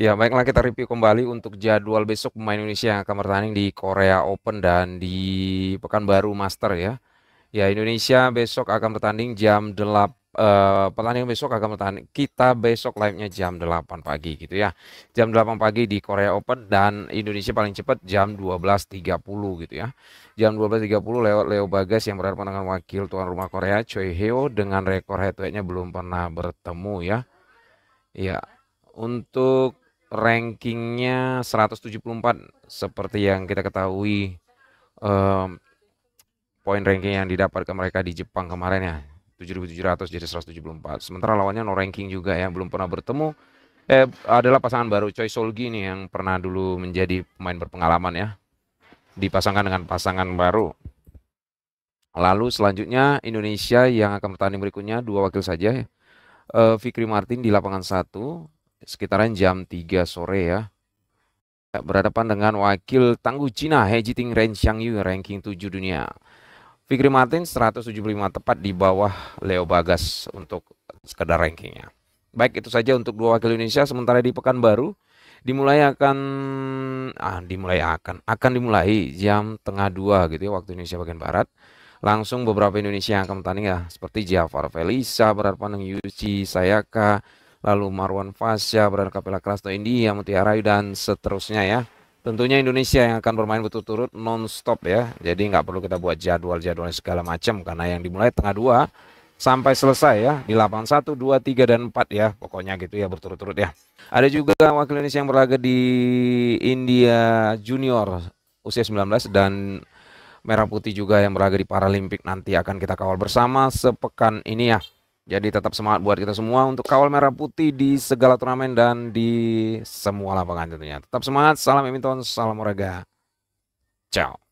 Ya, baiklah kita review kembali untuk jadwal besok pemain Indonesia yang akan bertanding di Korea Open dan di Pekanbaru Master ya. Ya, Indonesia besok akan bertanding jam 8 Uh, eh, pertandingan besok akan bertanding kita besok live-nya jam 8 pagi gitu ya. Jam 8 pagi di Korea Open dan Indonesia paling cepat jam 12.30 gitu ya. Jam 12.30 lewat Leo Bagas yang berhadapan dengan wakil tuan rumah Korea Choi Heo dengan rekor head to headnya belum pernah bertemu ya. Ya, untuk rankingnya 174 seperti yang kita ketahui um, poin ranking yang didapatkan mereka di Jepang kemarin ya 7700 jadi 174 sementara lawannya no ranking juga ya belum pernah bertemu eh adalah pasangan baru Choi Solgi nih yang pernah dulu menjadi pemain berpengalaman ya dipasangkan dengan pasangan baru lalu selanjutnya Indonesia yang akan bertanding berikutnya dua wakil saja ya. Uh, Fikri Martin di lapangan satu sekitaran jam 3 sore ya. Berhadapan dengan wakil tangguh Cina He Jiting Ren Xiangyu ranking 7 dunia. Fikri Martin 175 tepat di bawah Leo Bagas untuk sekedar rankingnya. Baik itu saja untuk dua wakil Indonesia sementara di Pekanbaru dimulai akan ah dimulai akan akan dimulai jam tengah dua gitu ya waktu Indonesia bagian barat langsung beberapa Indonesia yang akan bertanding ya seperti Jafar Felisa berhadapan dengan Sayaka lalu Marwan Fasya, berada Kapela Krasto India, Mutiara Rayu, dan seterusnya ya. Tentunya Indonesia yang akan bermain betul turut non-stop ya. Jadi nggak perlu kita buat jadwal-jadwal segala macam karena yang dimulai tengah dua sampai selesai ya di lapangan satu, dua, tiga dan empat ya. Pokoknya gitu ya berturut-turut ya. Ada juga wakil Indonesia yang berlaga di India Junior usia 19 dan Merah Putih juga yang berlaga di Paralimpik nanti akan kita kawal bersama sepekan ini ya. Jadi tetap semangat buat kita semua untuk kawal merah putih di segala turnamen dan di semua lapangan tentunya. Tetap semangat, salam Emiton, salam olahraga. Ciao.